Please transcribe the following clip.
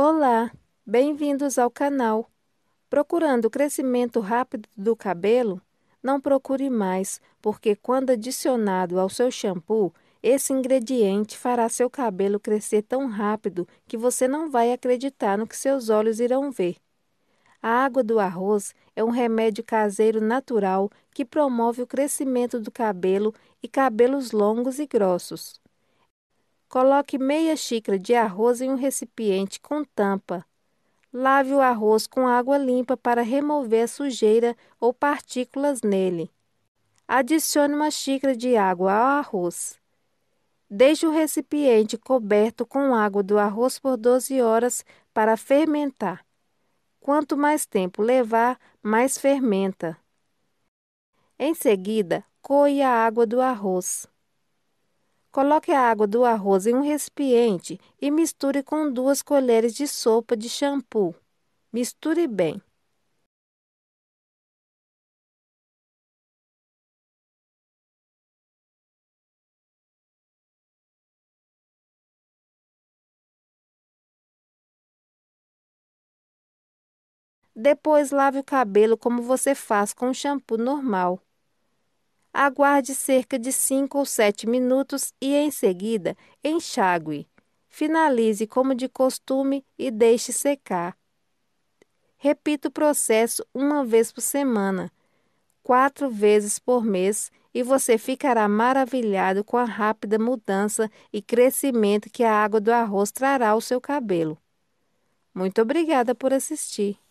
Olá, bem-vindos ao canal. Procurando o crescimento rápido do cabelo? Não procure mais, porque quando adicionado ao seu shampoo, esse ingrediente fará seu cabelo crescer tão rápido que você não vai acreditar no que seus olhos irão ver. A água do arroz é um remédio caseiro natural que promove o crescimento do cabelo e cabelos longos e grossos. Coloque meia xícara de arroz em um recipiente com tampa. Lave o arroz com água limpa para remover a sujeira ou partículas nele. Adicione uma xícara de água ao arroz. Deixe o recipiente coberto com água do arroz por 12 horas para fermentar. Quanto mais tempo levar, mais fermenta. Em seguida, coe a água do arroz. Coloque a água do arroz em um recipiente e misture com duas colheres de sopa de shampoo. Misture bem. Depois lave o cabelo como você faz com o shampoo normal aguarde cerca de 5 ou 7 minutos e, em seguida, enxague. Finalize como de costume e deixe secar. Repita o processo uma vez por semana, quatro vezes por mês, e você ficará maravilhado com a rápida mudança e crescimento que a água do arroz trará ao seu cabelo. Muito obrigada por assistir.